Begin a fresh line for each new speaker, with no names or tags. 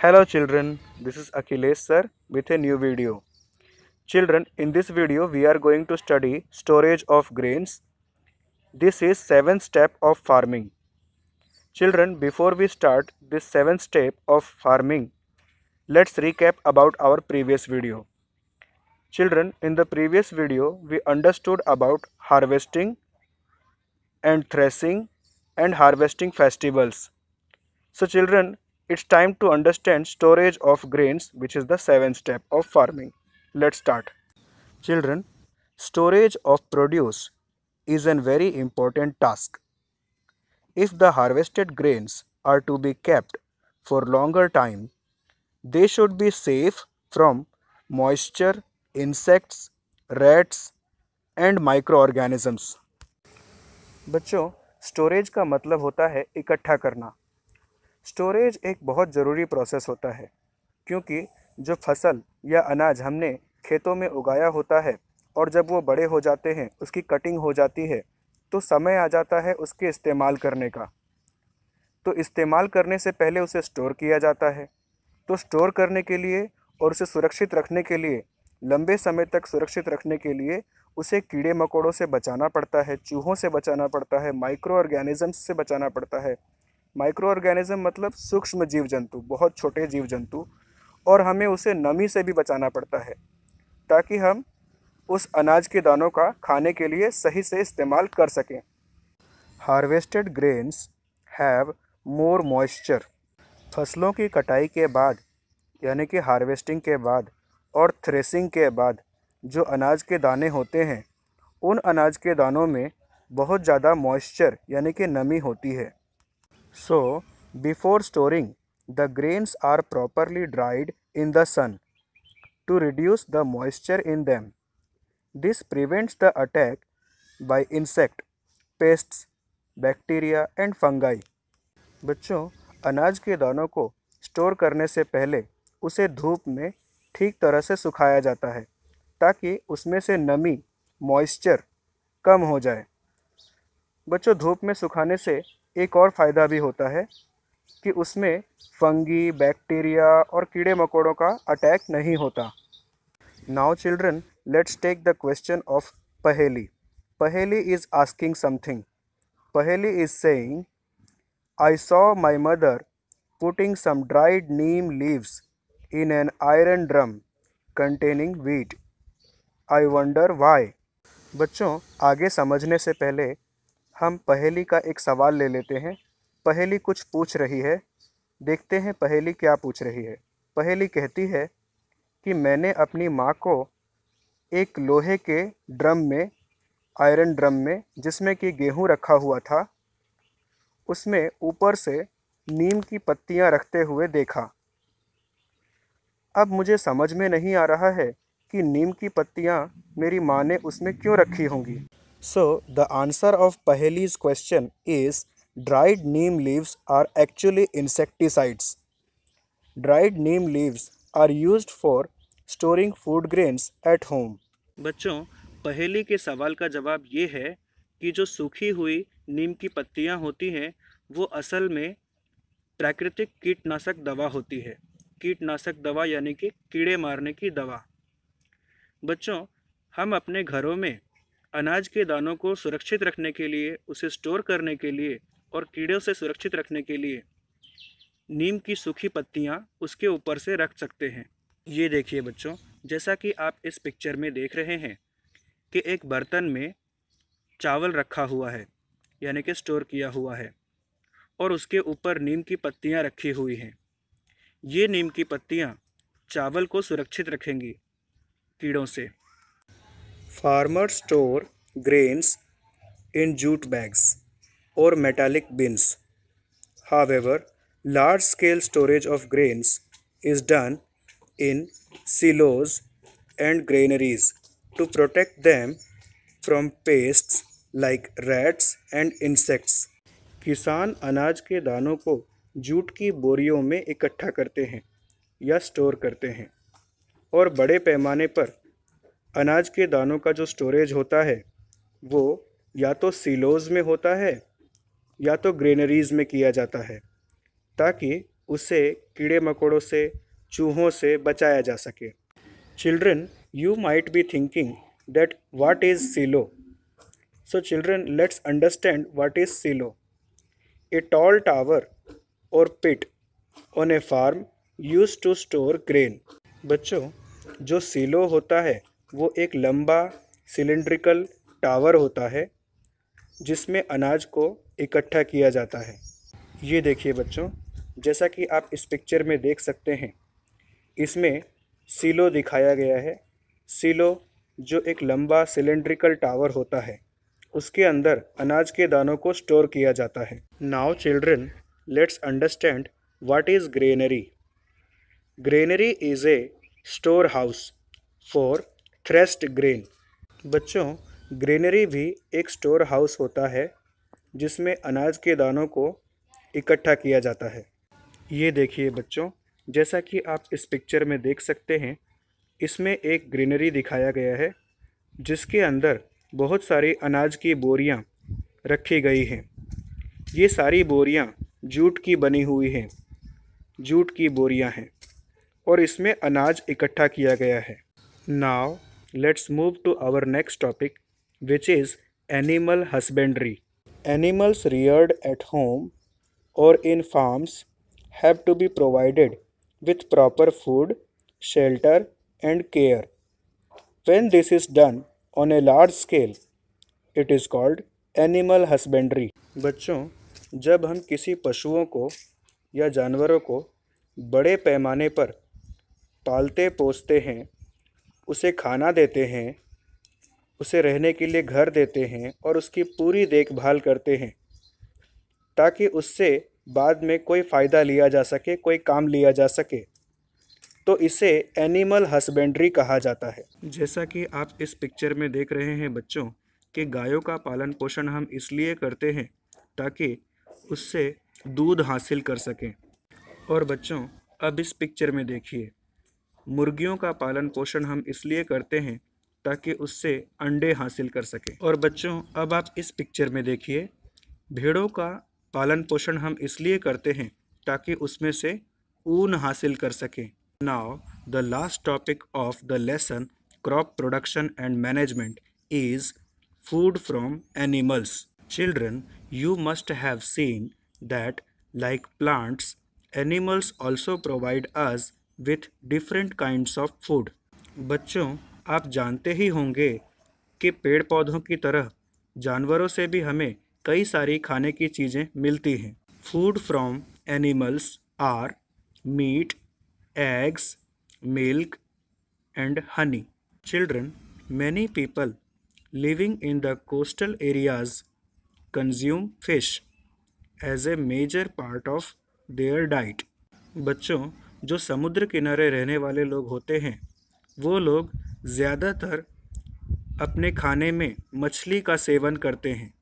Hello children, this is Akhilesh sir with a new video. Children, in this video we are going to study storage of grains. This is 7th step of farming. Children, before we start this 7th step of farming, let's recap about our previous video. Children, in the previous video we understood about harvesting and threshing and harvesting festivals. So children, it's time to understand storage of grains which is the seventh step of farming. Let's start. Children, storage of produce is a very important task. If the harvested grains are to be kept for longer time, they should be safe from moisture, insects, rats and microorganisms. बच्चों storage का मतलब होता है इकट्ठा करना storage एक बहुत ज़रूरी प्रोसेस होता है क्योंकि जो फसल या अनाज हमने खेतों में उगाया होता है और जब वो बड़े हो जाते हैं उसकी कटिंग हो जाती है तो समय आ जाता है उसके इस्तेमाल करने का तो इस्तेमाल करने से पहले उसे स्टोर किया जाता है तो स्टोर करने के लिए और उसे सुरक्षित रखने के लिए लंबे समय तक सुरक्षित रखने के लिए उसे कीड़े मकोड़ों से बचाना पड़ता है चूहों से बचाना पड़ता है माइक्रो ऑर्गेनिजम्स से बचाना पड़ता है माइक्रो ऑर्गेनिज्म मतलब सूक्ष्म जीव जंतु बहुत छोटे जीव जंतु और हमें उसे नमी से भी बचाना पड़ता है ताकि हम उस अनाज के दानों का खाने के लिए सही से इस्तेमाल कर सकें harvested grains have more moisture फसलों की कटाई के बाद यानी कि हार्वेस्टिंग के बाद और थ्रेसिंग के बाद जो अनाज के दाने होते हैं उन अनाज के दानों में बहुत ज़्यादा मॉइस्चर यानी कि नमी होती है So, before storing, the grains are properly dried in the sun to reduce the moisture in them. This prevents the attack by insect, pests, bacteria and fungi बच्चों अनाज के दानों को स्टोर करने से पहले उसे धूप में ठीक तरह से सुखाया जाता है ताकि उसमें से नमी मॉइस्चर कम हो जाए बच्चों धूप में सुखाने से एक और फ़ायदा भी होता है कि उसमें फंगी बैक्टीरिया और कीड़े मकोड़ों का अटैक नहीं होता now children let's take the question of Paheli Paheli is asking something Paheli is saying I saw my mother putting some dried neem leaves in an iron drum containing wheat I wonder why बच्चों आगे समझने से पहले हम पहेली का एक सवाल ले लेते हैं पहेली कुछ पूछ रही है देखते हैं पहेली क्या पूछ रही है पहेली कहती है कि मैंने अपनी माँ को एक लोहे के ड्रम में आयरन ड्रम में जिसमें कि गेहूं रखा हुआ था उसमें ऊपर से नीम की पत्तियां रखते हुए देखा अब मुझे समझ में नहीं आ रहा है कि नीम की पत्तियां मेरी माँ ने उसमें क्यों रखी होंगी So the answer of Paheli's question is dried neem leaves are actually insecticides. Dried neem leaves are used for storing food grains at home. बच्चों पहेली के सवाल का जवाब ये है कि जो सूखी हुई नीम की पत्तियां होती हैं वो असल में प्राकृतिक कीटनाशक दवा होती है कीटनाशक दवा यानी कि कीड़े मारने की दवा बच्चों हम अपने घरों में अनाज के दानों को सुरक्षित रखने के लिए उसे स्टोर करने के लिए और कीड़ों से सुरक्षित रखने के लिए नीम की सूखी पत्तियाँ उसके ऊपर से रख सकते हैं ये देखिए बच्चों जैसा कि आप इस पिक्चर में देख रहे हैं कि एक बर्तन में चावल रखा हुआ है यानी कि स्टोर किया हुआ है और उसके ऊपर नीम की पत्तियाँ रखी हुई हैं ये नीम की पत्तियाँ चावल को सुरक्षित रखेंगी कीड़ों से farmer store grains in jute bags और metallic bins however large scale storage of grains is done in silos and granaries to protect them from pest like rats and insects किसान अनाज के दानों को जूट की बोरियों में इकट्ठा करते हैं या स्टोर करते हैं और बड़े पैमाने पर अनाज के दानों का जो स्टोरेज होता है वो या तो सीलोज में होता है या तो ग्रेनरीज में किया जाता है ताकि उसे कीड़े मकोड़ों से चूहों से बचाया जा सके children you might be thinking that what is silo so children let's understand what is silo a tall tower or pit on a farm use to store grain बच्चों जो सिलो होता है वो एक लंबा सिलेंड्रिकल टावर होता है जिसमें अनाज को इकट्ठा किया जाता है ये देखिए बच्चों जैसा कि आप इस पिक्चर में देख सकते हैं इसमें सिलो दिखाया गया है सिलो जो एक लंबा सिलेंड्रिकल टावर होता है उसके अंदर अनाज के दानों को स्टोर किया जाता है now children let's understand is granary granary is a store house for threshed grain बच्चों ग्रेनरी भी एक स्टोर हाउस होता है जिसमें अनाज के दानों को इकट्ठा किया जाता है ये देखिए बच्चों जैसा कि आप इस पिक्चर में देख सकते हैं इसमें एक ग्रीनरी दिखाया गया है जिसके अंदर बहुत सारी अनाज की बोरियां रखी गई हैं ये सारी बोरियां जूट की बनी हुई हैं जूट की बोरियां हैं और इसमें अनाज इकट्ठा किया गया है now let's move to our next topic which is animal husbandry. Animals reared at home or in farms have to be provided with proper food, shelter, and care. When this is done on a large scale, it is called animal husbandry बच्चों जब हम किसी पशुओं को या जानवरों को बड़े पैमाने पर पालते पोसते हैं उसे खाना देते हैं उसे रहने के लिए घर देते हैं और उसकी पूरी देखभाल करते हैं ताकि उससे बाद में कोई फ़ायदा लिया जा सके कोई काम लिया जा सके तो इसे एनिमल हस्बेंड्री कहा जाता है जैसा कि आप इस पिक्चर में देख रहे हैं बच्चों कि गायों का पालन पोषण हम इसलिए करते हैं ताकि उससे दूध हासिल कर सकें और बच्चों अब इस पिक्चर में देखिए मुर्गियों का पालन पोषण हम इसलिए करते हैं ताकि उससे अंडे हासिल कर सकें और बच्चों अब आप इस पिक्चर में देखिए भेड़ों का पालन पोषण हम इसलिए करते हैं ताकि उसमें से ऊन हासिल कर सकें now the last topic of the lesson crop production and management is food from animals children you must have seen that like plants animals also provide us with different kind of food बच्चों आप जानते ही होंगे कि पेड़ पौधों की तरह जानवरों से भी हमें कई सारी खाने की चीज़ें मिलती हैं food from animals are meat eggs milk and honey children many people living in the coastal areas consume fish as a major part of their diet बच्चों जो समुद्र किनारे रहने वाले लोग होते हैं वो लोग ज़्यादातर अपने खाने में मछली का सेवन करते हैं